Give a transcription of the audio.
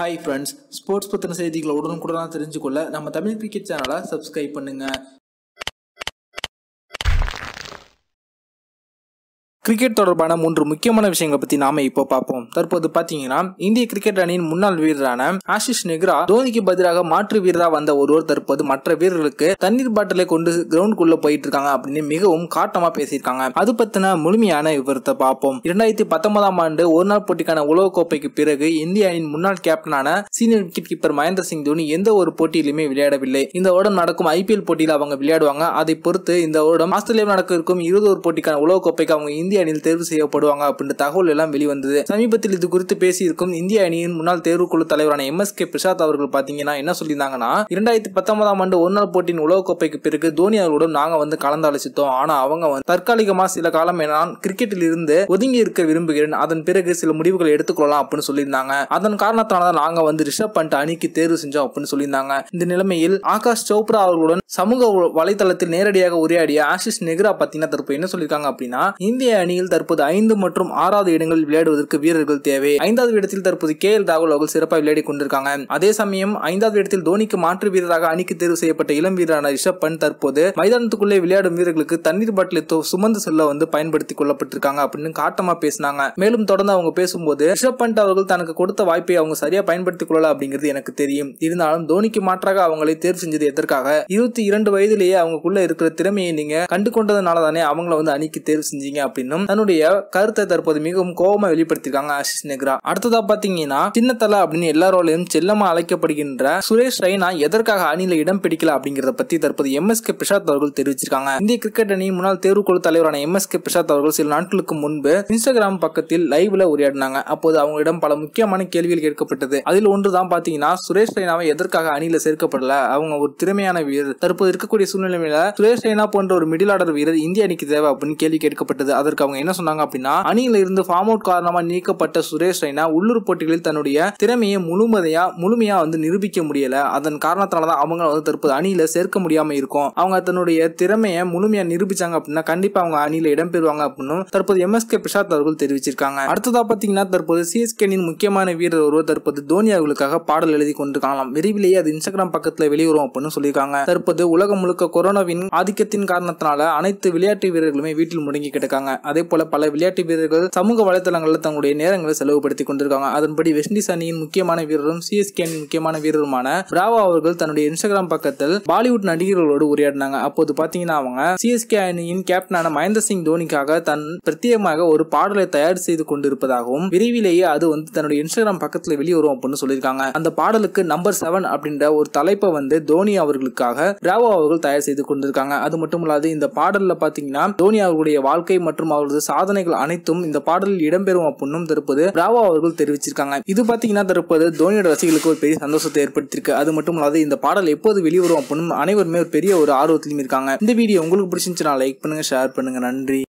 hi friends sports பற்றின செய்திகளை உடனுக்குடனாக தெரிஞ்சுக்கொள்ள நம்ம தமிழ் கிரிக்கெட் சேனலை சப்ஸ்கிரைப் பண்ணுங்கள் கிரிக்கெட் தொடர்பான மூன்று முக்கியமான விஷயங்களை பத்தி நாம இப்போ பார்ப்போம் தற்போது பாத்தீங்கன்னா இந்திய கிரிக்கெட் அணியின் முன்னாள் வீரரான ஆஷிஷ் நெக்ரா தோனிக்கு பதிலாக மாற்று வீரரா வந்த ஒருவர் தற்போது மற்ற வீரர்களுக்கு தண்ணீர் பாட்டிலை கொண்டு கிரவுண்டுக்குள்ள போயிட்டு இருக்காங்க அப்படின்னு மிகவும் காட்டமா பேசியிருக்காங்க அது பத்தின முழுமையான விவரத்தை பார்ப்போம் இரண்டாயிரத்தி பத்தொன்பதாம் ஆண்டு ஒரு நாள் போட்டிக்கான உலக கோப்பைக்கு பிறகு இந்திய அணியின் முன்னாள் கேப்டனான senior wicket keeper Mahendra Singh Dhoni எந்த ஒரு போட்டியிலுமே விளையாடவில்லை இந்த வருடம் நடக்கும் ஐபிஎல் போட்டியில் அவங்க விளையாடுவாங்க அதை பொறுத்து இந்த வருடம் ஆஸ்திரேலியாவில் நடக்க இருக்கும் இருபது ஒரு போட்டிக்கான உலக கோப்பைக்கு அவங்க இந்திய அணியில் தேர்வு செய்யப்படுவாங்க அப்படின்ற தகவல் எல்லாம் வெளிவந்தது சமீபத்தில் இது குறித்து பேசியிருக்கும் இந்திய அணியின் முன்னாள் தேர்வுக்குழு தலைவரான எம் எஸ் கே பிரசாத் அவர்கள் பாத்தீங்கன்னா என்ன சொல்லியிருந்தாங்கன்னா இரண்டாயிரத்தி பத்தொன்பதாம் ஆண்டு ஒரு நாள் போட்டியின் உலகக்கோப்பைக்கு பிறகு தோனி அவர்களுடன் நாங்க வந்து கலந்தாலோசித்தோம் ஆனா அவங்க தற்காலிகமா சில காலம் நான் கிரிக்கெட்டில் இருந்து ஒதுங்கி இருக்க விரும்புகிறேன் அதன் பிறகு சில முடிவுகளை எடுத்துக்கொள்ளலாம் அப்படின்னு சொல்லியிருந்தாங்க அதன் காரணத்தால நாங்க வந்து ரிஷப் பண்ட் அணிக்கு தேர்வு செஞ்சோம் அப்படின்னு சொல்லியிருந்தாங்க இந்த நிலைமையில் ஆகாஷ் சோப்ரா அவர்களுடன் சமூக வலைதளத்தில் நேரடியாக உரையாடிய ஆஷிஷ் நெக்ரா பாத்தீங்கன்னா தற்போது என்ன சொல்லியிருக்காங்க அப்படின்னா இந்திய அணியில் தற்போது ஐந்து மற்றும் ஆறாவது இடங்களில் விளையாடுவதற்கு வீரர்கள் தேவை ஐந்தாவது இடத்தில் தற்போது கே எல் ராகுல் அவர்கள் சிறப்பாக விளையாடி கொண்டிருக்காங்க அதே சமயம் ஐந்தாவது இடத்தில் தோனிக்கு மாற்று வீரராக அணிக்கு தேர்வு செய்யப்பட்ட இளம் வீரரான ரிஷப் பண்ட் தற்போது மைதானத்துக்குள்ளே விளையாடும் வீரர்களுக்கு தண்ணீர் பாட்டிலை சுமந்து செல்ல வந்து பயன்படுத்தி கொள்ளப்பட்டிருக்காங்க அப்படின்னு காட்டமா பேசினாங்க மேலும் தொடர்ந்து அவங்க பேசும்போது ரிஷப் பண்ட் அவர்கள் தனக்கு கொடுத்த வாய்ப்பை அவங்க சரியா பயன்படுத்திக் கொள்ளல அப்படிங்கிறது எனக்கு தெரியும் இருந்தாலும் தோனிக்கு மாற்றாக அவங்களை தேர்வு செஞ்சது எதற்காக இருபத்தி இரண்டு வயதிலேயே அவங்களுக்குள்ள இருக்கிற திறமையை நீங்க கண்டு கொண்டதுனால தானே அவங்கள வந்து அணிக்கு தேர்வு செஞ்சீங்க அப்படின்னு அப்படின்னும் தன்னுடைய கருத்தை தற்போது மிகவும் கோபமா வெளிப்படுத்திருக்காங்க ஆசிஷ் நெக்ரா அடுத்ததா பாத்தீங்கன்னா தலை அப்படின்னு எல்லாரோலையும் செல்லமா அழைக்கப்படுகின்ற சுரேஷ் ரெய்னா எதற்காக அணியில இடம் பிடிக்கல அப்படிங்கறத பத்தி தற்போது எம் எஸ் கே பிரசாத் அவர்கள் தெரிவிச்சிருக்காங்க இந்திய கிரிக்கெட் அணியின் முன்னாள் தேர்வுக்குழு தலைவரான எம் எஸ் கே பிரசாத் அவர்கள் சில நாட்களுக்கு முன்பு இன்ஸ்டாகிராம் பக்கத்தில் லைவ்ல உரையாடினாங்க அப்போது அவங்களிடம் பல முக்கியமான கேள்விகள் கேட்கப்பட்டது அதில் ஒன்று தான் பாத்தீங்கன்னா சுரேஷ் ரெய்னாவை எதற்காக அணியில சேர்க்கப்படல அவங்க ஒரு திறமையான வீரர் தற்போது இருக்கக்கூடிய சூழ்நிலையில சுரேஷ் ரெய்னா போன்ற ஒரு மிடில் ஆர்டர் வீரர் இந்திய அணிக்கு தேவை அப்படின்னு கேள்வி கேட்கப்பட்டது அதற்கு அவங்க என்ன சொன்னாங்க அப்படின்னா அணியில இருந்து ஃபார்ம் அவுட் காரணமா நீக்கப்பட்ட சுரேஷ் ரெய்னா உள்ளூர் போட்டிகளில் தன்னுடைய திறமையை முழுமதையா முழுமையா வந்து நிரூபிக்க முடியல அதன் காரணத்தினாலதான் அவங்க வந்து தற்போது அணியில சேர்க்க முடியாம இருக்கும் அவங்க தன்னுடைய திறமையை முழுமையா நிரூபிச்சாங்க அப்படின்னா கண்டிப்பா அவங்க அணியில இடம்பெறுவாங்க அப்படின்னு தற்போது எம்எஸ்கே பிரசாத் அவர்கள் தெரிவிச்சிருக்காங்க அடுத்ததா பாத்தீங்கன்னா தற்போது சிஎஸ்கேனின் முக்கியமான வீரர் ஒருவர் தற்போது தோனி அவர்களுக்காக பாடல் எழுதி கொண்டிருக்கலாம் விரைவிலேயே அது இன்ஸ்டாகிராம் பக்கத்துல வெளிவரும் அப்படின்னு சொல்லியிருக்காங்க தற்போது உலகம் முழுக்க கொரோனாவின் ஆதிக்கத்தின் காரணத்தினால அனைத்து விளையாட்டு வீரர்களுமே வீட்டில் முடங்கி கிடக்காங்க அதே போல பல விளையாட்டு வீரர்கள் சமூக வலைதளங்களில் தங்களுடைய நேரங்களை செலவுபடுத்திக் கொண்டிருக்காங்க அதன்படி வெஸ்ட் இண்டீஸ் அணியின் முக்கியமான வீரரும் சிஎஸ்கே அணியின் முக்கியமான வீரருமான பிராவோ அவர்கள் தன்னுடைய இன்ஸ்டாகிராம் பக்கத்தில் பாலிவுட் நடிகர்களோடு உரையாடினாங்க அப்போது பாத்தீங்கன்னா அவங்க சிஎஸ்கே அணியின் கேப்டனான மகேந்திர சிங் தோனிக்காக தன் பிரத்யேகமாக ஒரு பாடலை தயார் செய்து கொண்டிருப்பதாகவும் விரைவிலேயே அது வந்து தன்னுடைய இன்ஸ்டாகிராம் பக்கத்தில் வெளிவரும் அப்படின்னு சொல்லியிருக்காங்க அந்த பாடலுக்கு நம்பர் செவன் அப்படின்ற ஒரு தலைப்பை வந்து தோனி அவர்களுக்காக பிராவோ அவர்கள் தயார் செய்து கொண்டிருக்காங்க அது மட்டும் இல்லாது இந்த பாடலில் பாத்தீங்கன்னா தோனி அவர்களுடைய வாழ்க்கை மற்றும் அவரது சாதனைகள் அனைத்தும் இந்த பாடலில் இடம்பெறும் அப்படின்னும் தற்போது ராவா அவர்கள் தெரிவிச்சிருக்காங்க இது பாத்தீங்கன்னா தற்போது தோனியோட ரசிகளுக்கு ஒரு பெரிய சந்தோஷத்தை ஏற்படுத்திருக்கு அது மட்டும் இல்லாத இந்த பாடல் எப்போது வெளிவரும் அப்படின்னு அனைவருமே ஒரு பெரிய ஒரு ஆர்வத்திலும் இருக்காங்க இந்த வீடியோ உங்களுக்கு பிடிச்சிருந்துச்சுன்னா லைக் பண்ணுங்க ஷேர் பண்ணுங்க நன்றி